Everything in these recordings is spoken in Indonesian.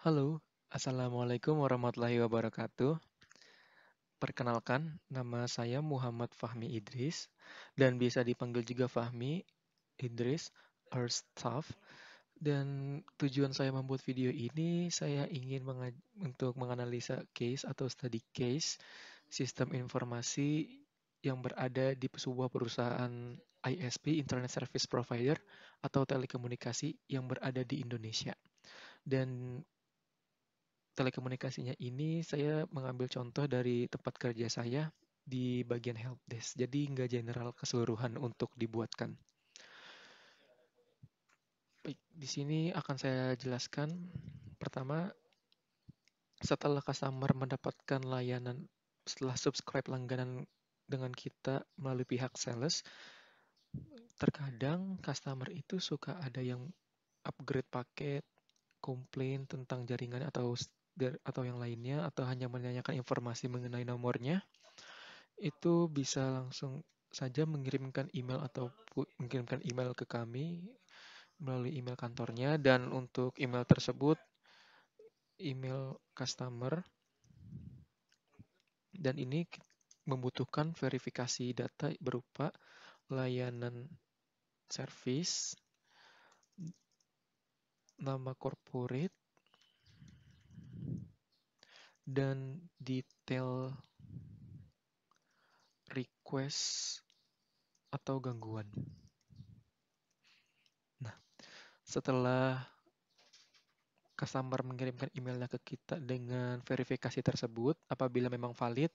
Halo, Assalamualaikum warahmatullahi wabarakatuh. Perkenalkan, nama saya Muhammad Fahmi Idris, dan bisa dipanggil juga Fahmi Idris, or staff. Dan tujuan saya membuat video ini, saya ingin untuk menganalisa case atau study case sistem informasi yang berada di sebuah perusahaan ISP, Internet Service Provider, atau telekomunikasi yang berada di Indonesia. Dan telekomunikasinya ini saya mengambil contoh dari tempat kerja saya di bagian helpdesk. Jadi nggak general keseluruhan untuk dibuatkan. Baik, di sini akan saya jelaskan. Pertama, setelah customer mendapatkan layanan setelah subscribe langganan dengan kita melalui pihak sales, terkadang customer itu suka ada yang upgrade paket, komplain tentang jaringan atau atau yang lainnya atau hanya menanyakan informasi mengenai nomornya, itu bisa langsung saja mengirimkan email atau mengirimkan email ke kami melalui email kantornya dan untuk email tersebut email customer dan ini membutuhkan verifikasi data berupa layanan service nama corporate dan detail request atau gangguan. Nah, setelah customer mengirimkan emailnya ke kita dengan verifikasi tersebut, apabila memang valid,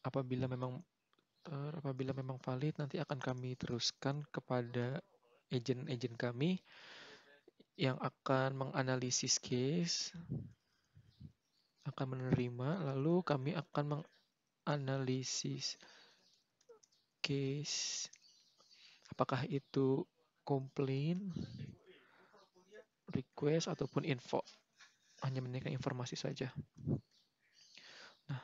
apabila memang eh, apabila memang valid nanti akan kami teruskan kepada agent-agent kami yang akan menganalisis case akan menerima lalu kami akan menganalisis case apakah itu komplain request ataupun info hanya menaikkan informasi saja nah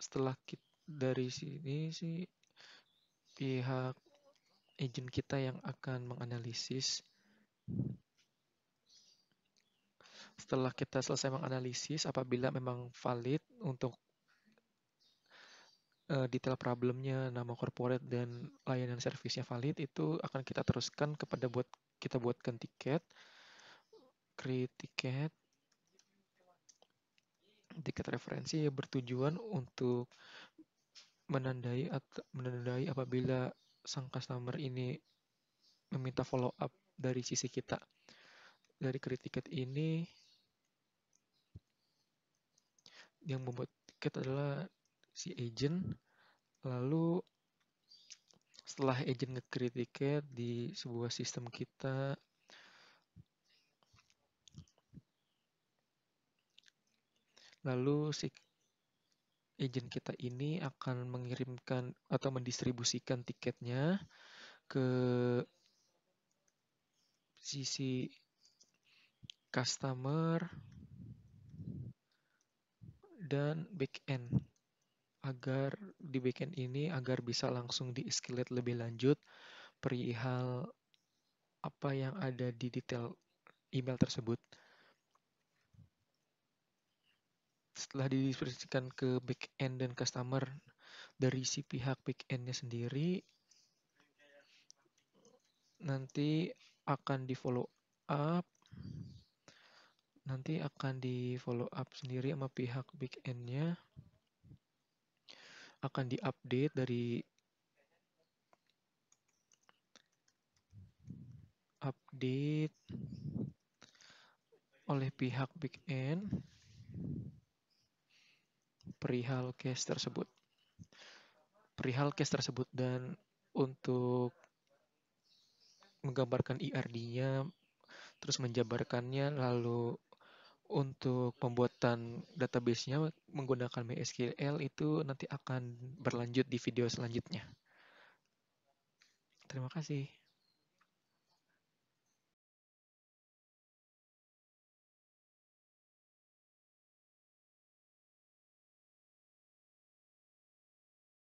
setelah kita dari sini sih pihak agent kita yang akan menganalisis setelah kita selesai menganalisis apabila memang valid untuk uh, detail problemnya, nama corporate dan layanan servisnya valid itu akan kita teruskan kepada buat kita buatkan tiket, create tiket, tiket referensi yang bertujuan untuk menandai atau menandai apabila sang customer ini meminta follow up dari sisi kita. Dari kritik ini yang membuat tiket adalah si agent lalu setelah agent nge-create tiket di sebuah sistem kita lalu si agent kita ini akan mengirimkan atau mendistribusikan tiketnya ke sisi customer dan backend agar di backend ini agar bisa langsung di escalate lebih lanjut perihal apa yang ada di detail email tersebut. Setelah didiskusikan ke backend dan customer dari si pihak backendnya sendiri, nanti akan di follow up nanti akan di follow up sendiri sama pihak big end-nya akan update dari update oleh pihak big end perihal case tersebut perihal case tersebut dan untuk menggambarkan IRD-nya e terus menjabarkannya lalu untuk pembuatan database-nya menggunakan MySQL itu nanti akan berlanjut di video selanjutnya. Terima kasih.